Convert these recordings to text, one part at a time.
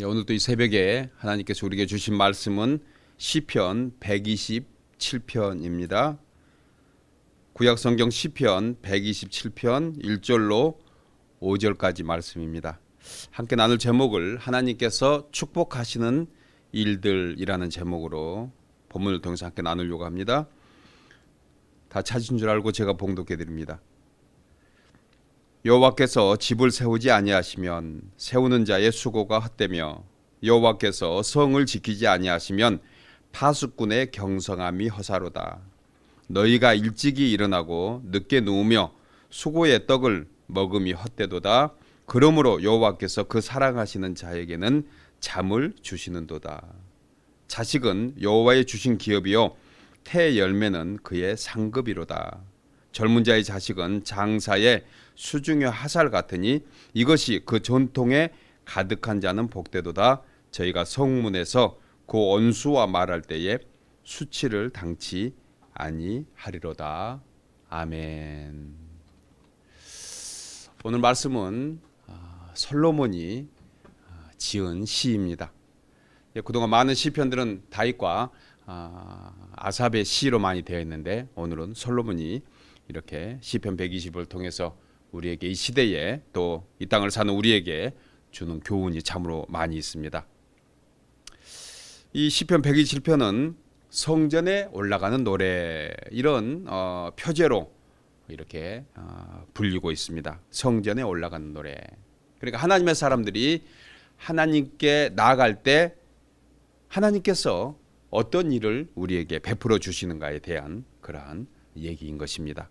예, 오늘 도이 새벽에 하나님께서 우리에게 주신 말씀은 시편 127편입니다. 구약 성경 시편 127편 1절로 5절까지 말씀입니다. 함께 나눌 제목을 하나님께서 축복하시는 일들이라는 제목으로 본문을 통해서 함께 나누려고 합니다. 다찾으줄 알고 제가 봉독해 드립니다. 여호와께서 집을 세우지 아니하시면 세우는 자의 수고가 헛되며 여호와께서 성을 지키지 아니하시면 파수꾼의 경성함이 허사로다. 너희가 일찍이 일어나고 늦게 누우며 수고의 떡을 먹음이 헛되도다. 그러므로 여호와께서 그 사랑하시는 자에게는 잠을 주시는도다. 자식은 여호와의 주신 기업이요 태 열매는 그의 상급이로다. 젊은 자의 자식은 장사의 수중의 하살 같으니 이것이 그 전통에 가득한 자는 복되도다. 저희가 성문에서 그 원수와 말할 때에 수치를 당치 아니하리로다. 아멘. 오늘 말씀은 아, 솔로몬이 아, 지은 시입니다. 예, 그동안 많은 시편들은 다윗과 아, 아삽의 시로 많이 되어 있는데 오늘은 솔로몬이 이렇게 시편 120을 통해서 우리에게 이 시대에 또 이 땅을 사는 우리에게 주는 교훈이 참으로 많이 있습니다. 이 시편 127편은 성전에 올라가는 노래 이런 어, 표제로 이렇게 어, 불리고 있습니다. 성전에 올라가는 노래. 그러니까 하나님의 사람들이 하나님께 나아갈 때 하나님께서 어떤 일을 우리에게 베풀어 주시는가에 대한 그러한 얘기인 것입니다.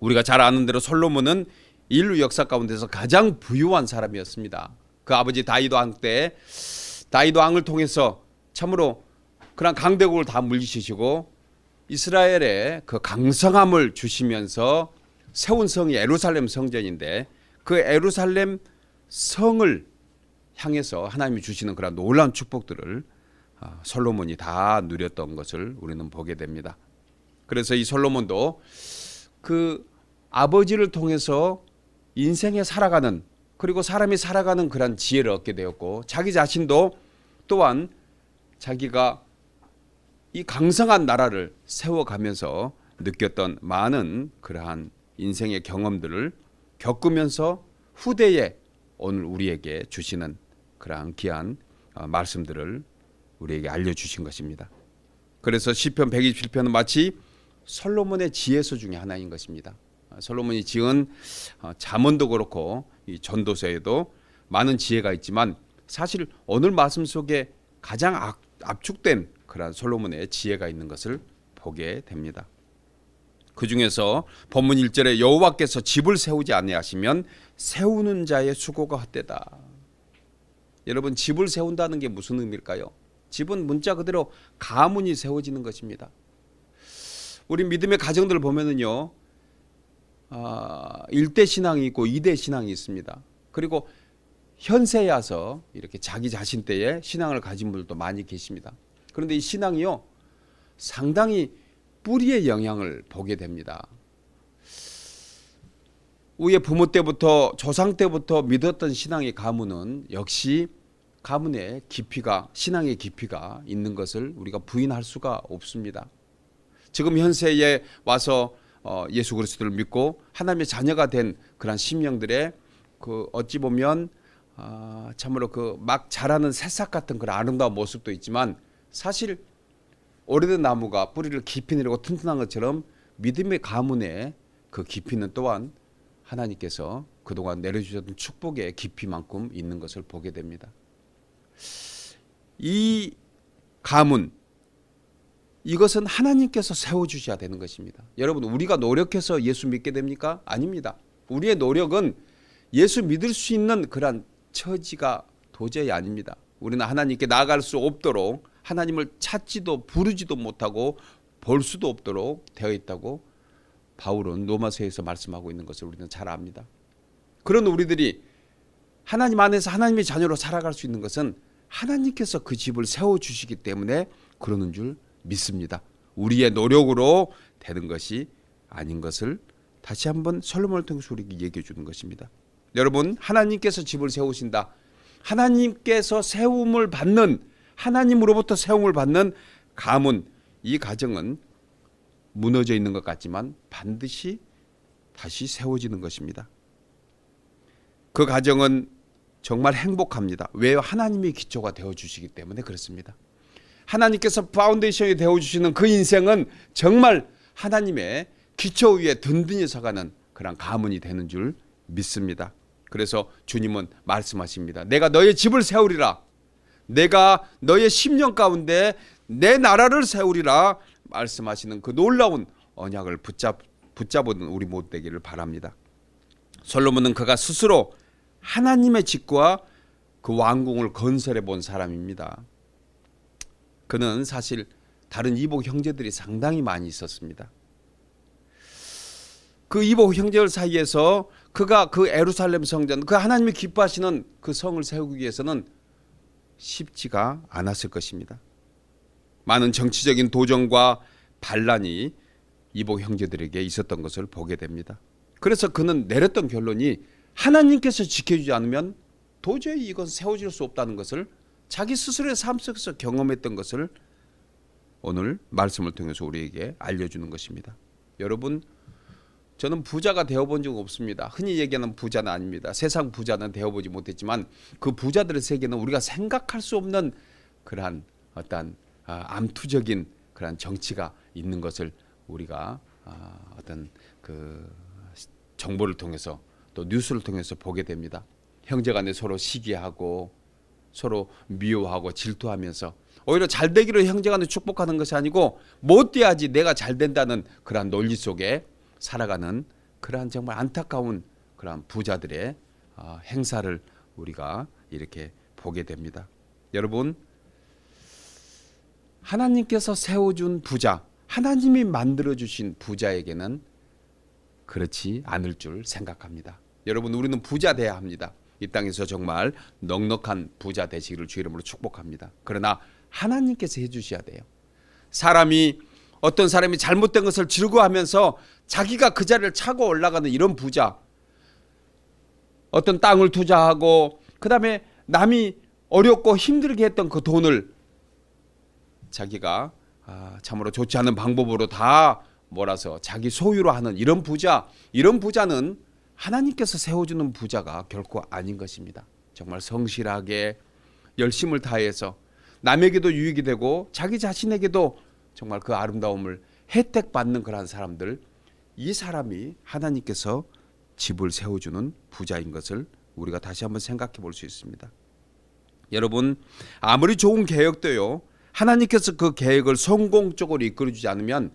우리가 잘 아는 대로 솔로몬은 인류 역사 가운데서 가장 부유한 사람이었습니다. 그 아버지 다이도 왕때 다이도 왕을 통해서 참으로 그런 강대국을 다 물리치시고 이스라엘의 그 강성함을 주시면서 세운 성이 에루살렘 성전인데 그 에루살렘 성을 향해서 하나님이 주시는 그런 놀라운 축복들을 어, 솔로몬이 다 누렸던 것을 우리는 보게 됩니다. 그래서 이 솔로몬도 그 아버지를 통해서 인생에 살아가는 그리고 사람이 살아가는 그런 지혜를 얻게 되었고 자기 자신도 또한 자기가 이 강성한 나라를 세워가면서 느꼈던 많은 그러한 인생의 경험들을 겪으면서 후대에 오늘 우리에게 주시는 그러한 귀한 어, 말씀들을 우리에게 알려주신 것입니다. 그래서 시편 127편은 마치 솔로몬의 지혜서 중의 하나인 것입니다. 솔로몬이 지은 자문도 어, 그렇고 이 전도서에도 많은 지혜가 있지만 사실 오늘 말씀 속에 가장 압축된 그러한 솔로몬의 지혜가 있는 것을 보게 됩니다. 그 중에서 본문 1절에 여호와께서 집을 세우지 아니하시면 세우는 자의 수고가 헛되다. 여러분 집을 세운다는 게 무슨 의미일까요? 집은 문자 그대로 가문이 세워지는 것입니다. 우리 믿음의 가정들을 보면은요. 아, 일대 신앙이 있고 이대 신앙이 있습니다. 그리고 현세에 와서 이렇게 자기 자신 때에 신앙을 가진 분들도 많이 계십니다. 그런데 이 신앙이요 상당히 뿌리의 영향을 보게 됩니다. 우리의 부모 때부터 조상 때부터 믿었던 신앙의 가문은 역시 가문의 깊이가 신앙의 깊이가 있는 것을 우리가 부인할 수가 없습니다. 지금 현세에 와서 어, 예수 그리스도를 믿고 하나님의 자녀가 된 그러한 심령들의 그 어찌 보면 어, 참으로 그 막 자라는 새싹 같은 그런 아름다운 모습도 있지만 사실 오래된 나무가 뿌리를 깊이 내리고 튼튼한 것처럼 믿음의 가문의 그 깊이는 또한 하나님께서 그동안 내려주셨던 축복의 깊이만큼 있는 것을 보게 됩니다. 이 가문 이것은 하나님께서 세워주셔야 되는 것입니다. 여러분, 우리가 노력해서 예수 믿게 됩니까? 아닙니다. 우리의 노력은 예수 믿을 수 있는 그러 처지가 도저히 아닙니다. 우리는 하나님께 나아갈 수 없도록 하나님을 찾지도 부르지도 못하고 볼 수도 없도록 되어 있다고 바울은 로마서에서 말씀하고 있는 것을 우리는 잘 압니다. 그런 우리들이 하나님 안에서 하나님의 자녀로 살아갈 수 있는 것은 하나님께서 그 집을 세워 주시기 때문에 그러는 줄 믿습니다. 우리의 노력으로 되는 것이 아닌 것을 다시 한번 설문을 통해서 우리에게 얘기해 주는 것입니다. 여러분 하나님께서 집을 세우신다. 하나님께서 세움을 받는 하나님으로부터 세움을 받는 가문 이 가정은 무너져 있는 것 같지만 반드시 다시 세워지는 것입니다. 그 가정은 정말 행복합니다. 왜 하나님이 기초가 되어 주시기 때문에 그렇습니다. 하나님께서 파운데이션이 되어주시는 그 인생은 정말 하나님의 기초 위에 든든히 서가는 그런 가문이 되는 줄 믿습니다. 그래서 주님은 말씀하십니다. 내가 너의 집을 세우리라. 내가 너의 10년 가운데 내 나라를 세우리라 말씀하시는 그 놀라운 언약을 붙잡, 붙잡은 우리 못 되기를 바랍니다. 솔로몬은 그가 스스로 하나님의 직과 그 왕궁을 건설해 본 사람입니다. 그는 사실 다른 이복 형제들이 상당히 많이 있었습니다. 그 이복 형제들 사이에서 그가 그 에루살렘 성전, 그 하나님이 기뻐하시는 그 성을 세우기 위해서는 쉽지가 않았을 것입니다. 많은 정치적인 도전과 반란이 이복 형제들에게 있었던 것을 보게 됩니다. 그래서 그는 내렸던 결론이 하나님께서 지켜주지 않으면 도저히 이건 세워질 수 없다는 것을 자기 스스로의 삶 속에서 경험했던 것을 오늘 말씀을 통해서 우리에게 알려주는 것입니다. 여러분 저는 부자가 되어본 적 없습니다. 흔히 얘기하는 부자는 아닙니다. 세상 부자는 되어보지 못했지만 그 부자들의 세계는 우리가 생각할 수 없는 그러한 어떤 아, 암투적인 그러한 정치가 있는 것을 우리가 아, 어떤 그 정보를 통해서 또 뉴스를 통해서 보게 됩니다. 형제간에 서로 시기하고 서로 미워하고 질투하면서 오히려 잘 되기를 형제간에 축복하는 것이 아니고 못 돼야지 내가 잘 된다는 그러한 논리 속에 살아가는 그러한 정말 안타까운 그러한 부자들의 아, 행사를 우리가 이렇게 보게 됩니다. 여러분 하나님께서 세워준 부자, 하나님이 만들어 주신 부자에게는 그렇지 않을 줄 생각합니다. 여러분 우리는 부자 돼야 합니다. 이 땅에서 정말 넉넉한 부자 되시기를 주 이름으로 축복합니다. 그러나 하나님께서 해주셔야 돼요. 사람이 어떤 사람이 잘못된 것을 즐거워하면서 자기가 그 자리를 차고 올라가는 이런 부자 어떤 땅을 투자하고 그 다음에 남이 어렵고 힘들게 했던 그 돈을 자기가 아, 참으로 좋지 않은 방법으로 다 몰아서 자기 소유로 하는 이런 부자 이런 부자는 하나님께서 세워주는 부자가 결코 아닌 것입니다. 정말 성실하게 열심을 다해서 남에게도 유익이 되고 자기 자신에게도 정말 그 아름다움을 혜택받는 그러 사람들 이 사람이 하나님께서 집을 세워주는 부자인 것을 우리가 다시 한번 생각해 볼 수 있습니다. 여러분 아무리 좋은 계획도요 하나님께서 그 계획을 성공적으로 이끌어주지 않으면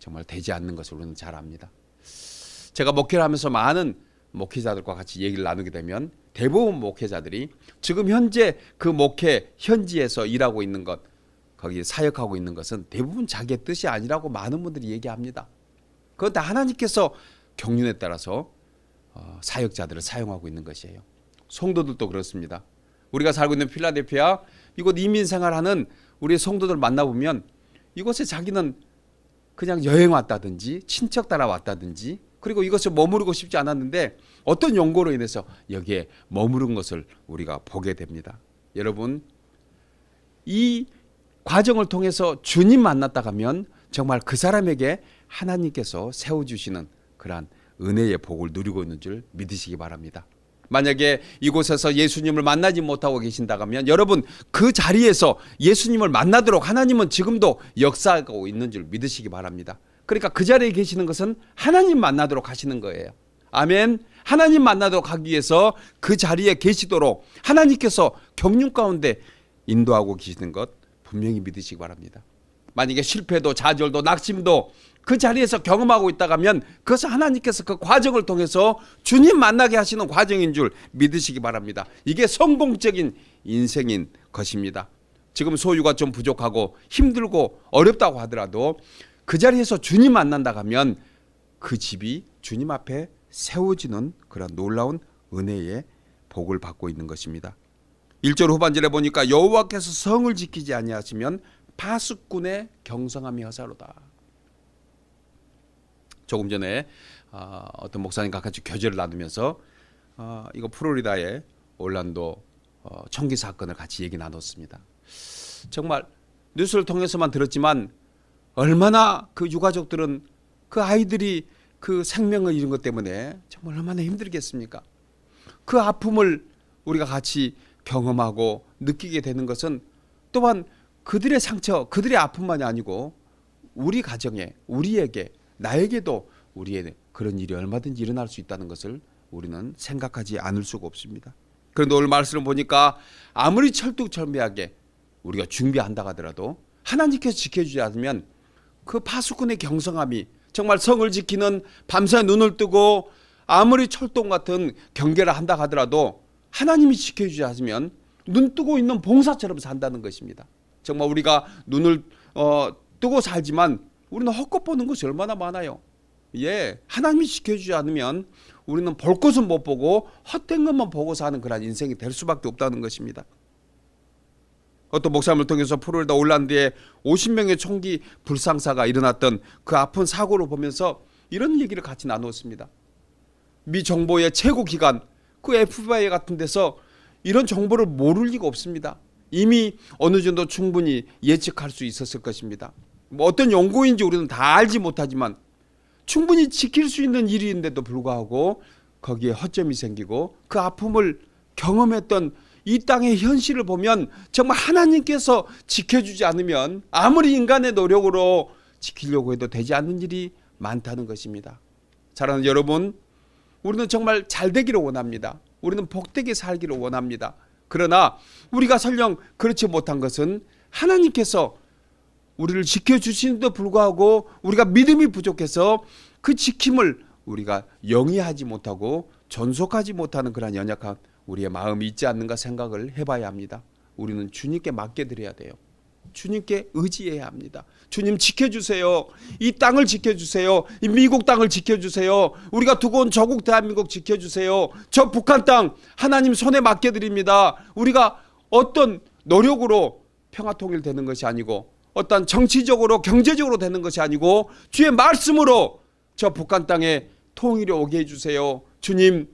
정말 되지 않는 것을 우리는 잘 압니다. 제가 목회를 하면서 많은 목회자들과 같이 얘기를 나누게 되면 대부분 목회자들이 지금 현재 그 목회 현지에서 일하고 있는 것 거기에 사역하고 있는 것은 대부분 자기의 뜻이 아니라고 많은 분들이 얘기합니다. 그런데 하나님께서 경륜에 따라서 어, 사역자들을 사용하고 있는 것이에요. 성도들도 그렇습니다. 우리가 살고 있는 필라델피아 이곳 이민 생활하는 우리 성도들 만나보면 이곳에 자기는 그냥 여행 왔다든지 친척 따라왔다든지 그리고 이것을 머무르고 싶지 않았는데 어떤 연고로 인해서 여기에 머무른 것을 우리가 보게 됩니다. 여러분 이 과정을 통해서 주님 만났다 가면 정말 그 사람에게 하나님께서 세워 주시는 그러한 은혜의 복을 누리고 있는 줄 믿으시기 바랍니다. 만약에 이곳에서 예수님을 만나지 못하고 계신다면 여러분 그 자리에서 예수님을 만나도록 하나님은 지금도 역사하고 있는 줄 믿으시기 바랍니다. 그러니까 그 자리에 계시는 것은 하나님 만나도록 하시는 거예요. 아멘. 하나님 만나도록 하기 위해서 그 자리에 계시도록 하나님께서 경륜 가운데 인도하고 계시는 것 분명히 믿으시기 바랍니다. 만약에 실패도 좌절도 낙심도 그 자리에서 경험하고 있다가면 그것은 하나님께서 그 과정을 통해서 주님 만나게 하시는 과정인 줄 믿으시기 바랍니다. 이게 성공적인 인생인 것입니다. 지금 소유가 좀 부족하고 힘들고 어렵다고 하더라도 그 자리에서 주님 만난다 가면 그 집이 주님 앞에 세워지는 그런 놀라운 은혜의 복을 받고 있는 것입니다. 1절 후반절에 보니까 여호와께서 성을 지키지 아니하시면 파수꾼의 경성함이 허사로다. 조금 전에 아, 어떤 목사님과 같이 교제를 나누면서 아, 이거 플로리다의 올란도 어, 총기 사건을 같이 얘기 나눴습니다. 정말 뉴스를 통해서만 들었지만 얼마나 그 유가족들은 그 아이들이 그 생명을 잃은 것 때문에 정말 얼마나 힘들겠습니까? 그 아픔을 우리가 같이 경험하고 느끼게 되는 것은 또한 그들의 상처, 그들의 아픔만이 아니고 우리 가정에, 우리에게, 나에게도 우리의 그런 일이 얼마든지 일어날 수 있다는 것을 우리는 생각하지 않을 수가 없습니다. 그런데 오늘 말씀을 보니까 아무리 철두철미하게 우리가 준비한다 하더라도 하나님께서 지켜주지 않으면 그 파수꾼의 경성함이 정말 성을 지키는 밤새 눈을 뜨고 아무리 철동 같은 경계를 한다 하더라도 하나님이 지켜주지 않으면 눈 뜨고 있는 봉사처럼 산다는 것입니다. 정말 우리가 눈을 어, 뜨고 살지만 우리는 헛것 보는 것이 얼마나 많아요. 예, 하나님이 지켜주지 않으면 우리는 볼 것은 못 보고 헛된 것만 보고 사는 그런 인생이 될 수밖에 없다는 것입니다. 어떤 목사님을 통해서 플로리다 올란드에 50명의 총기 불상사가 일어났던 그 아픈 사고를 보면서 이런 얘기를 같이 나누었습니다. 미 정보의 최고 기관 그 FBI 같은 데서 이런 정보를 모를 리가 없습니다. 이미 어느 정도 충분히 예측할 수 있었을 것입니다. 뭐 어떤 연구인지 우리는 다 알지 못하지만 충분히 지킬 수 있는 일인데도 불구하고 거기에 허점이 생기고 그 아픔을 경험했던 이 땅의 현실을 보면 정말 하나님께서 지켜주지 않으면 아무리 인간의 노력으로 지키려고 해도 되지 않는 일이 많다는 것입니다. 사랑하는 여러분, 우리는 정말 잘 되기를 원합니다. 우리는 복되게 살기를 원합니다. 그러나 우리가 설령 그렇지 못한 것은 하나님께서 우리를 지켜주시는데도 불구하고 우리가 믿음이 부족해서 그 지킴을 우리가 영위하지 못하고 전속하지 못하는 그러 연약한 우리의 마음이 있지 않는가 생각을 해봐야 합니다. 우리는 주님께 맡겨드려야 돼요. 주님께 의지해야 합니다. 주님 지켜주세요. 이 땅을 지켜주세요. 이 미국 땅을 지켜주세요. 우리가 두고 온 저국 대한민국 지켜주세요. 저 북한 땅 하나님 손에 맡겨드립니다. 우리가 어떤 노력으로 평화 통일되는 것이 아니고 어떤 정치적으로 경제적으로 되는 것이 아니고 주의 말씀으로 저 북한 땅에 통일이 오게 해주세요. 주님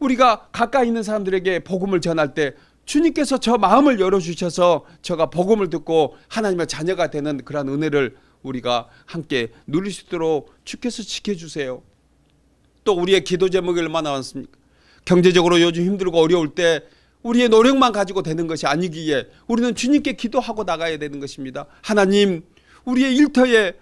우리가 가까이 있는 사람들에게 복음을 전할 때 주님께서 저 마음을 열어주셔서 저가 복음을 듣고 하나님의 자녀가 되는 그러한 은혜를 우리가 함께 누릴 수 있도록 주께서 지켜주세요. 또 우리의 기도 제목이 얼마나 많습니까? 경제적으로 요즘 힘들고 어려울 때 우리의 노력만 가지고 되는 것이 아니기에 우리는 주님께 기도하고 나가야 되는 것입니다. 하나님, 우리의 일터에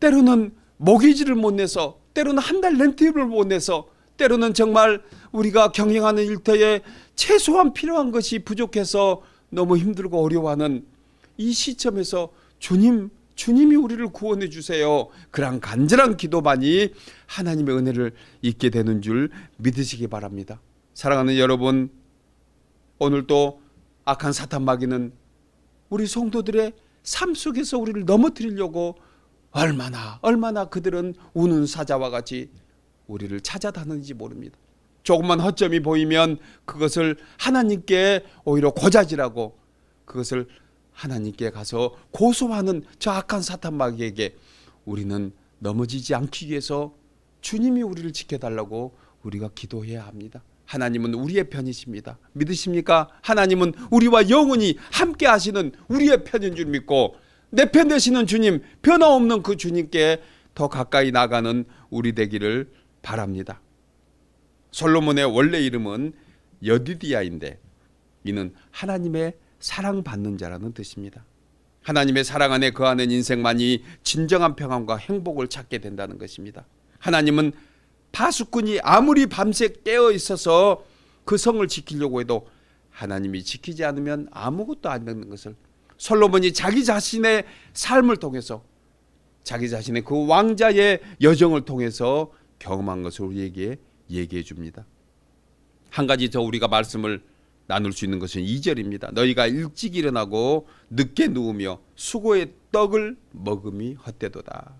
때로는 먹이질을 못 내서 때로는 한 달 렌트비를 못 내서 때로는 정말 우리가 경영하는 일터에 최소한 필요한 것이 부족해서 너무 힘들고 어려워하는 이 시점에서 주님 주님이 우리를 구원해 주세요. 그런 간절한 기도만이 하나님의 은혜를 잊게 되는 줄 믿으시기 바랍니다. 사랑하는 여러분, 오늘도 악한 사탄 마귀는 우리 성도들의 삶 속에서 우리를 넘어뜨리려고 얼마나 얼마나 그들은 우는 사자와 같이 우리를 찾아다니는지 모릅니다. 조금만 허점이 보이면 그것을 하나님께 오히려 고자질하고 그것을 하나님께 가서 고소하는 저 악한 사탄 마귀에게 우리는 넘어지지 않기 위해서 주님이 우리를 지켜달라고 우리가 기도해야 합니다. 하나님은 우리의 편이십니다. 믿으십니까? 하나님은 우리와 영원히 함께 하시는 우리의 편인 줄 믿고 내 편 되시는 주님, 변화없는 그 주님께 더 가까이 나가는 우리 되기를 바랍니다. 솔로몬의 원래 이름은 여디디아인데 이는 하나님의 사랑받는 자라는 뜻입니다. 하나님의 사랑 안에 거하는 그 인생만이 진정한 평안과 행복을 찾게 된다는 것입니다. 하나님은 파수꾼이 아무리 밤새 깨어 있어서 그 성을 지키려고 해도 하나님이 지키지 않으면 아무것도 안 되는 것을 솔로몬이 자기 자신의 삶을 통해서 자기 자신의 그 왕자의 여정을 통해서 경험한 것을 우리에게 얘기해 줍니다. 한 가지 더 우리가 말씀을 나눌 수 있는 것은 2절입니다. 너희가 일찍 일어나고 늦게 누우며 수고의 떡을 먹음이 헛되도다.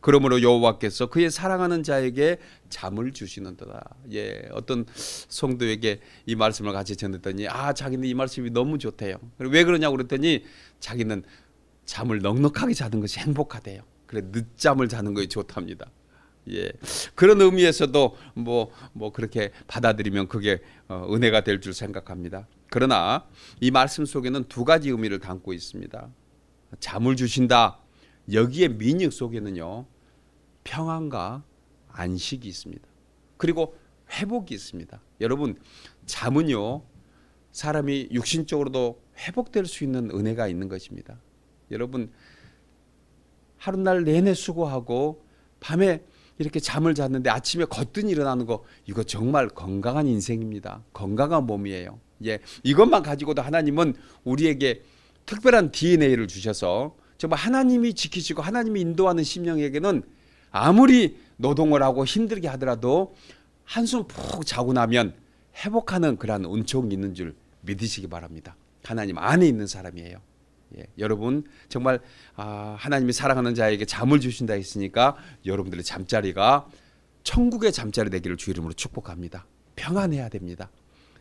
그러므로 여호와께서 그의 사랑하는 자에게 잠을 주시는도다. 예, 어떤 성도에게 이 말씀을 같이 전했더니 아, 자기는 이 말씀이 너무 좋대요. 왜 그러냐고 그랬더니 자기는 잠을 넉넉하게 자는 것이 행복하대요. 그래 늦잠을 자는 것이 좋답니다. 예. 그런 의미에서도 뭐뭐 뭐 그렇게 받아들이면 그게 어, 은혜가 될 줄 생각합니다. 그러나 이 말씀 속에는 두 가지 의미를 담고 있습니다. 잠을 주신다. 여기에 민익 속에는요. 평안과 안식이 있습니다. 그리고 회복이 있습니다. 여러분 잠은요. 사람이 육신적으로도 회복될 수 있는 은혜가 있는 것입니다. 여러분 하루날 내내 수고하고 밤에 이렇게 잠을 잤는데 아침에 거뜬히 일어나는 거 이거 정말 건강한 인생입니다. 건강한 몸이에요. 예. 이것만 가지고도 하나님은 우리에게 특별한 DNA를 주셔서 정말 하나님이 지키시고 하나님이 인도하는 심령에게는 아무리 노동을 하고 힘들게 하더라도 한숨 푹 자고 나면 회복하는 그러한 은총이 있는 줄 믿으시기 바랍니다. 하나님 안에 있는 사람이에요. 예, 여러분 정말 아, 하나님이 사랑하는 자에게 잠을 주신다 했으니까 여러분들의 잠자리가 천국의 잠자리 되기를 주 이름으로 축복합니다. 평안해야 됩니다.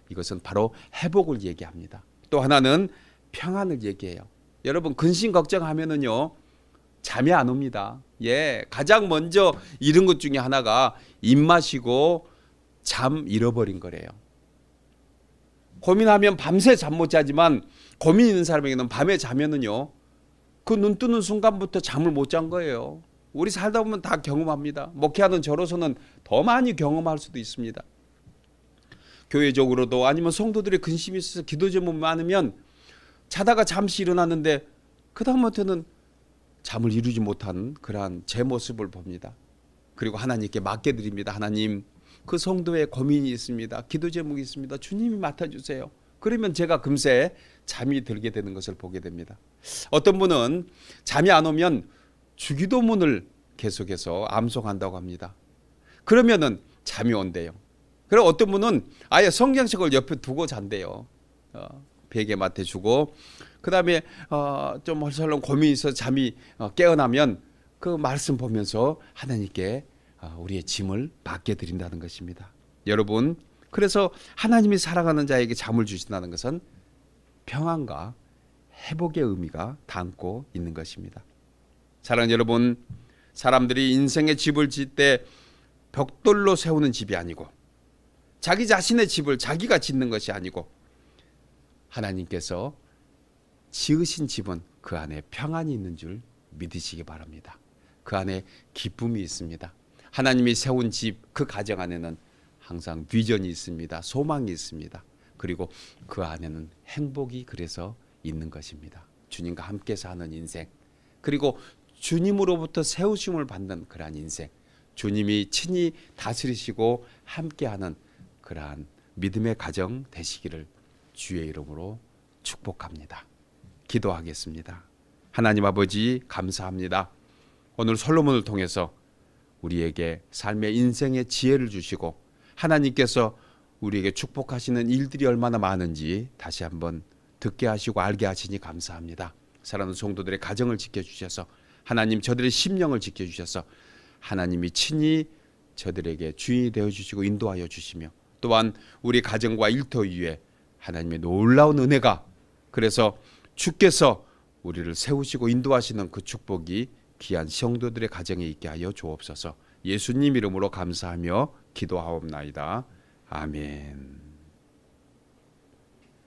이것은 바로 회복을 얘기합니다. 또 하나는 평안을 얘기해요. 여러분 근심 걱정하면은요 잠이 안 옵니다. 예, 가장 먼저 잃은 것 중에 하나가 입 마시고 잠 잃어버린 거래요. 고민하면 밤새 잠 못 자지만 고민 있는 사람에게는 밤에 자면은요. 그 눈 뜨는 순간부터 잠을 못 잔 거예요. 우리 살다 보면 다 경험합니다. 목회하는 저로서는 더 많이 경험할 수도 있습니다. 교회적으로도 아니면 성도들의 근심이 있어서 기도 제목 많으면 자다가 잠시 일어났는데 그 다음부터는 잠을 이루지 못한 그러한 제 모습을 봅니다. 그리고 하나님께 맡겨드립니다. 하나님 그 성도의 고민이 있습니다. 기도 제목이 있습니다. 주님이 맡아주세요. 그러면 제가 금세 잠이 들게 되는 것을 보게 됩니다. 어떤 분은 잠이 안 오면 주기도문을 계속해서 암송한다고 합니다. 그러면은 잠이 온대요. 그리고 어떤 분은 아예 성경책을 옆에 두고 잔대요. 어, 베개 맡아주고 그 다음에 어, 좀헐렁렁 고민이 있어 잠이 어, 깨어나면 그 말씀 보면서 하나님께 아, 우리의 짐을 받게 드린다는 것입니다. 여러분, 그래서 하나님이 사랑하는 자에게 잠을 주신다는 것은 평안과 회복의 의미가 담고 있는 것입니다. 사랑하는 여러분, 사람들이 인생의 집을 짓 때 벽돌로 세우는 집이 아니고 자기 자신의 집을 자기가 짓는 것이 아니고 하나님께서 지으신 집은 그 안에 평안이 있는 줄 믿으시기 바랍니다. 그 안에 기쁨이 있습니다. 하나님이 세운 집 그 가정 안에는 항상 비전이 있습니다. 소망이 있습니다. 그리고 그 안에는 행복이 그래서 있는 것입니다. 주님과 함께 사는 인생 그리고 주님으로부터 세우심을 받는 그러한 인생 주님이 친히 다스리시고 함께하는 그러한 믿음의 가정 되시기를 주의 이름으로 축복합니다. 기도하겠습니다. 하나님 아버지 감사합니다. 오늘 솔로몬을 통해서 우리에게 삶의 인생의 지혜를 주시고 하나님께서 우리에게 축복하시는 일들이 얼마나 많은지 다시 한번 듣게 하시고 알게 하시니 감사합니다. 사랑하는 성도들의 가정을 지켜주셔서 하나님 저들의 심령을 지켜주셔서 하나님이 친히 저들에게 주인이 되어주시고 인도하여 주시며 또한 우리 가정과 일터 위에 하나님의 놀라운 은혜가 그래서 주께서 우리를 세우시고 인도하시는 그 축복이 귀한 성도들의 가정에 있게 하여 주옵소서. 예수님 이름으로 감사하며 기도하옵나이다. 아멘.